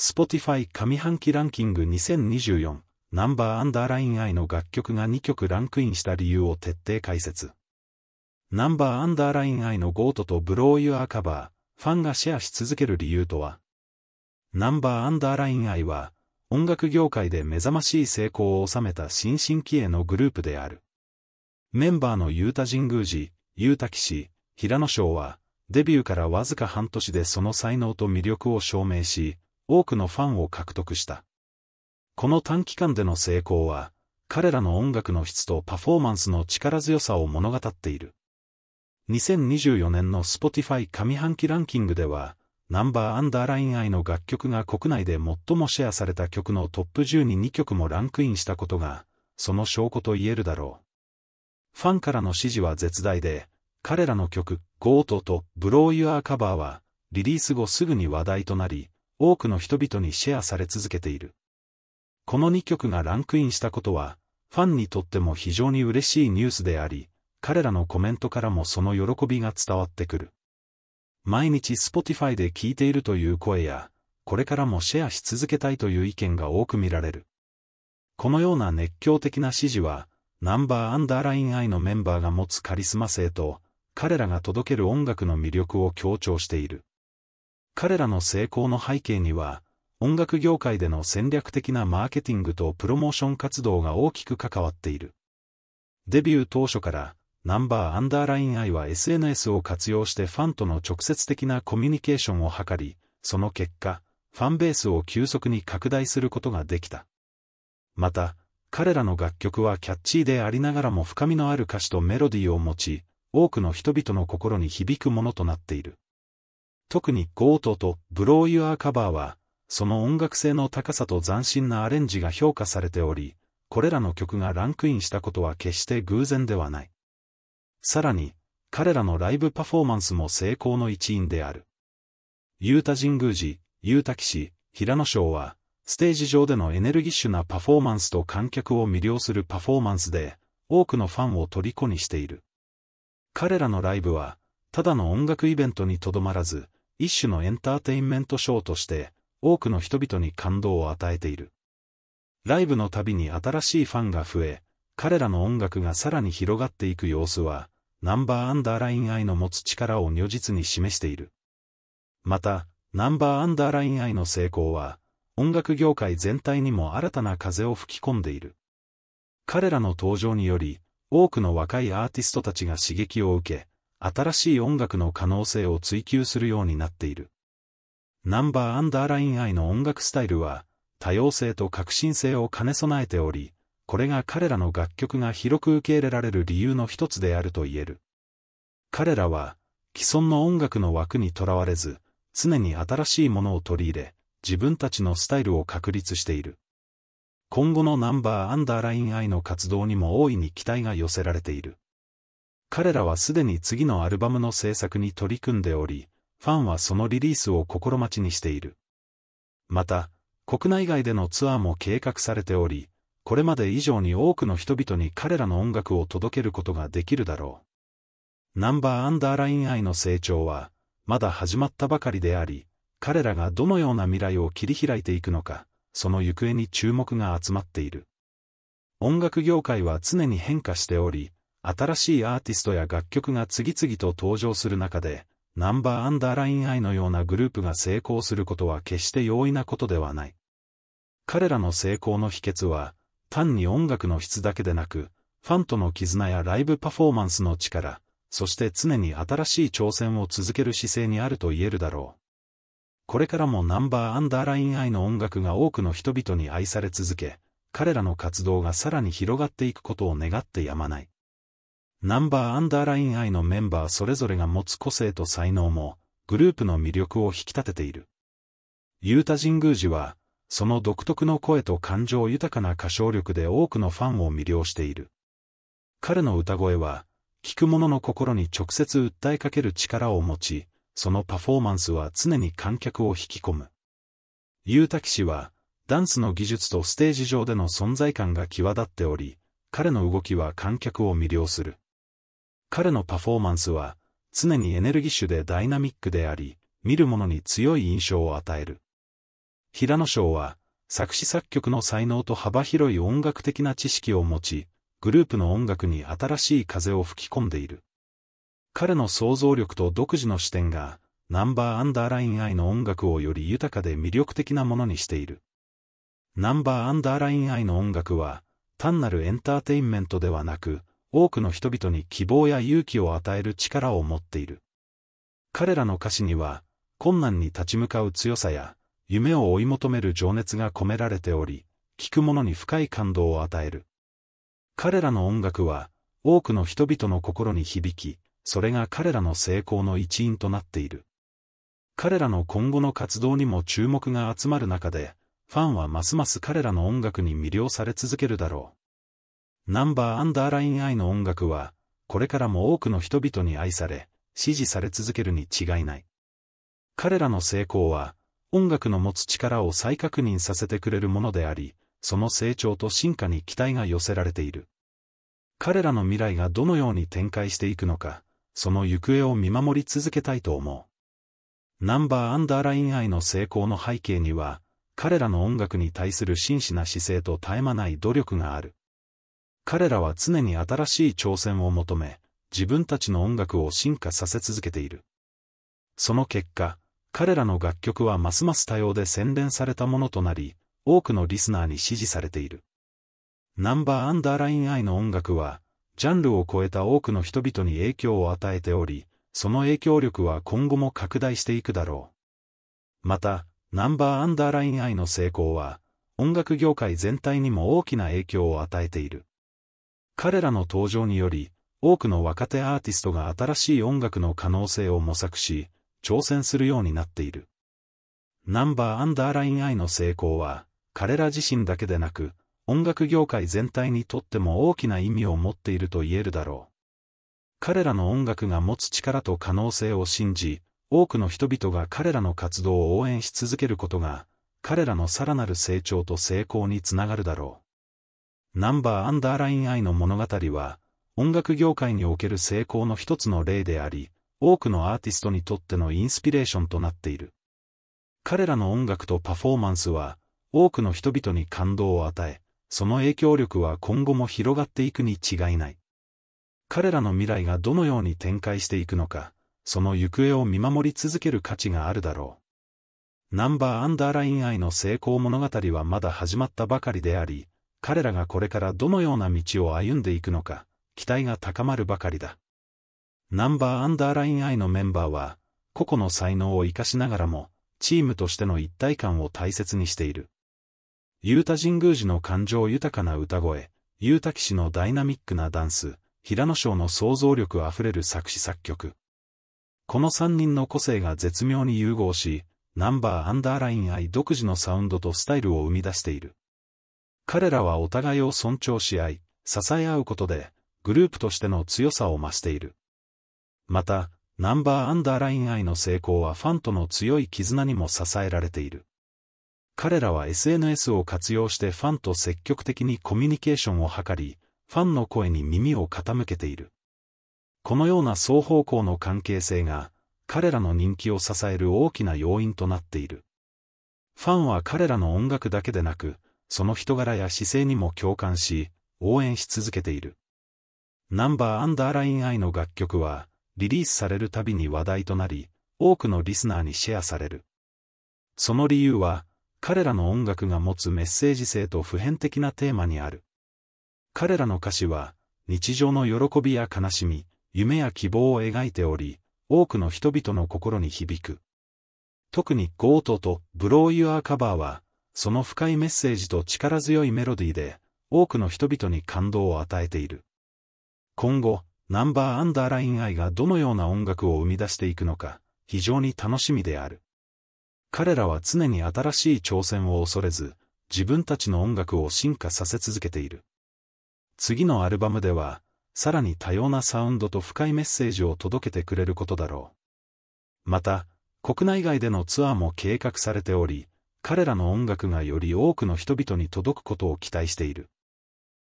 Spotify 上半期ランキング2024ナンバーアンダーライン I の楽曲が2曲ランクインした理由を徹底解説。ナンバーアンダーライン I のゴートとブローユアカバー、ファンがシェアし続ける理由とはナンバーアンダーライン I は、音楽業界で目覚ましい成功を収めた新進気鋭のグループである。メンバーのユータ神宮寺、ユータ騎士、平野翔は、デビューからわずか半年でその才能と魅力を証明し、多くのファンを獲得した。この短期間での成功は、彼らの音楽の質とパフォーマンスの力強さを物語っている。2024年の Spotify 上半期ランキングでは、ナンバーアンダーライン愛の楽曲が国内で最もシェアされた曲のトップ10に2曲もランクインしたことが、その証拠と言えるだろう。ファンからの支持は絶大で、彼らの曲、Go to とブローユアーカバーは、リリース後すぐに話題となり、多くの人々にシェアされ続けている。この2曲がランクインしたことは、ファンにとっても非常に嬉しいニュースであり、彼らのコメントからもその喜びが伝わってくる。毎日 Spotify で聴いているという声や、これからもシェアし続けたいという意見が多く見られる。このような熱狂的な支持は、ナンバーアンダーライン I のメンバーが持つカリスマ性と、彼らが届ける音楽の魅力を強調している。彼らの成功の背景には、音楽業界での戦略的なマーケティングとプロモーション活動が大きく関わっている。デビュー当初から、ナンバーアンダーライン I は SNS を活用してファンとの直接的なコミュニケーションを図り、その結果、ファンベースを急速に拡大することができた。また、彼らの楽曲はキャッチーでありながらも深みのある歌詞とメロディーを持ち、多くの人々の心に響くものとなっている。特にゴートとブローユアーカバーは、その音楽性の高さと斬新なアレンジが評価されており、これらの曲がランクインしたことは決して偶然ではない。さらに、彼らのライブパフォーマンスも成功の一因である。ユータ神宮寺、ユータ騎士、平野賞は、ステージ上でのエネルギッシュなパフォーマンスと観客を魅了するパフォーマンスで、多くのファンを虜にしている。彼らのライブは、ただの音楽イベントにとどまらず、一種のエンターテインメントショーとして、多くの人々に感動を与えている。ライブのたびに新しいファンが増え、彼らの音楽がさらに広がっていく様子は、ナンバーアンダーライン愛の持つ力を如実に示している。また、ナンバーアンダーライン愛の成功は、音楽業界全体にも新たな風を吹き込んでいる。彼らの登場により、多くの若いアーティストたちが刺激を受け、新しい音楽の可能性を追求するようになっている。ナンバーアンダーラインイの音楽スタイルは、多様性と革新性を兼ね備えており、これが彼らの楽曲が広く受け入れられる理由の一つであると言える。彼らは、既存の音楽の枠にとらわれず、常に新しいものを取り入れ、自分たちのスタイルを確立している。今後のナンバーアンダーラインイの活動にも大いに期待が寄せられている。彼らはすでに次のアルバムの制作に取り組んでおり、ファンはそのリリースを心待ちにしている。また、国内外でのツアーも計画されており、これまで以上に多くの人々に彼らの音楽を届けることができるだろう。ナンバーアンダーライン愛の成長は、まだ始まったばかりであり、彼らがどのような未来を切り開いていくのか、その行方に注目が集まっている。音楽業界は常に変化しており、新しいアーティストや楽曲が次々と登場する中で、ナンバーアンダーラインアイのようなグループが成功することは決して容易なことではない。彼らの成功の秘訣は、単に音楽の質だけでなく、ファンとの絆やライブパフォーマンスの力、そして常に新しい挑戦を続ける姿勢にあると言えるだろう。これからもナンバーアンダーラインアイの音楽が多くの人々に愛され続け、彼らの活動がさらに広がっていくことを願ってやまない。ナンバーアンダーラインイのメンバーそれぞれが持つ個性と才能も、グループの魅力を引き立てている。ユータ神宮寺は、その独特の声と感情豊かな歌唱力で多くのファンを魅了している。彼の歌声は、聴く者の心に直接訴えかける力を持ち、そのパフォーマンスは常に観客を引き込む。ユータ騎士は、ダンスの技術とステージ上での存在感が際立っており、彼の動きは観客を魅了する。彼のパフォーマンスは、常にエネルギッシュでダイナミックであり、見る者に強い印象を与える。平野翔は、作詞作曲の才能と幅広い音楽的な知識を持ち、グループの音楽に新しい風を吹き込んでいる。彼の想像力と独自の視点が、ナンバーアンダーラインアイの音楽をより豊かで魅力的なものにしている。ナンバーアンダーラインアイの音楽は、単なるエンターテインメントではなく、多くの人々に希望や勇気を与える力を持っている。彼らの歌詞には、困難に立ち向かう強さや、夢を追い求める情熱が込められており、聴く者に深い感動を与える。彼らの音楽は、多くの人々の心に響き、それが彼らの成功の一因となっている。彼らの今後の活動にも注目が集まる中で、ファンはますます彼らの音楽に魅了され続けるだろう。ナンバーアンダーライン I の音楽は、これからも多くの人々に愛され、支持され続けるに違いない。彼らの成功は、音楽の持つ力を再確認させてくれるものであり、その成長と進化に期待が寄せられている。彼らの未来がどのように展開していくのか、その行方を見守り続けたいと思う。ナンバーアンダーライン I の成功の背景には、彼らの音楽に対する真摯な姿勢と絶え間ない努力がある。彼らは常に新しい挑戦を求め、自分たちの音楽を進化させ続けている。その結果、彼らの楽曲はますます多様で洗練されたものとなり、多くのリスナーに支持されている。ナンバーアンダーラインアイの音楽は、ジャンルを超えた多くの人々に影響を与えており、その影響力は今後も拡大していくだろう。また、ナンバーアンダーラインアイの成功は、音楽業界全体にも大きな影響を与えている。彼らの登場により、多くの若手アーティストが新しい音楽の可能性を模索し、挑戦するようになっている。ナンバーアンダーライン I の成功は、彼ら自身だけでなく、音楽業界全体にとっても大きな意味を持っていると言えるだろう。彼らの音楽が持つ力と可能性を信じ、多くの人々が彼らの活動を応援し続けることが、彼らのさらなる成長と成功につながるだろう。ナンバーアンダーライン愛の物語は、音楽業界における成功の一つの例であり、多くのアーティストにとってのインスピレーションとなっている。彼らの音楽とパフォーマンスは、多くの人々に感動を与え、その影響力は今後も広がっていくに違いない。彼らの未来がどのように展開していくのか、その行方を見守り続ける価値があるだろう。ナンバーアンダーライン愛の成功物語はまだ始まったばかりであり、彼らがこれからどのような道を歩んでいくのか、期待が高まるばかりだ。ナンバーアンダーライン I のメンバーは、個々の才能を活かしながらも、チームとしての一体感を大切にしている。ユータ神宮寺の感情豊かな歌声、ユータ騎士のダイナミックなダンス、平野翔の想像力あふれる作詞作曲。この三人の個性が絶妙に融合し、ナンバーアンダーライン I 独自のサウンドとスタイルを生み出している。彼らはお互いを尊重し合い、支え合うことで、グループとしての強さを増している。また、ナンバーアンダーライン愛の成功はファンとの強い絆にも支えられている。彼らは SNS を活用してファンと積極的にコミュニケーションを図り、ファンの声に耳を傾けている。このような双方向の関係性が、彼らの人気を支える大きな要因となっている。ファンは彼らの音楽だけでなく、その人柄や姿勢にも共感し、応援し続けている。ナンバーアンダーライン愛の楽曲は、リリースされるたびに話題となり、多くのリスナーにシェアされる。その理由は、彼らの音楽が持つメッセージ性と普遍的なテーマにある。彼らの歌詞は、日常の喜びや悲しみ、夢や希望を描いており、多くの人々の心に響く。特にゴートとブローユアーカバーは、その深いメッセージと力強いメロディーで、多くの人々に感動を与えている。今後、ナンバーアンダーライン愛がどのような音楽を生み出していくのか、非常に楽しみである。彼らは常に新しい挑戦を恐れず、自分たちの音楽を進化させ続けている。次のアルバムでは、さらに多様なサウンドと深いメッセージを届けてくれることだろう。また、国内外でのツアーも計画されており、彼らの音楽がより多くの人々に届くことを期待している。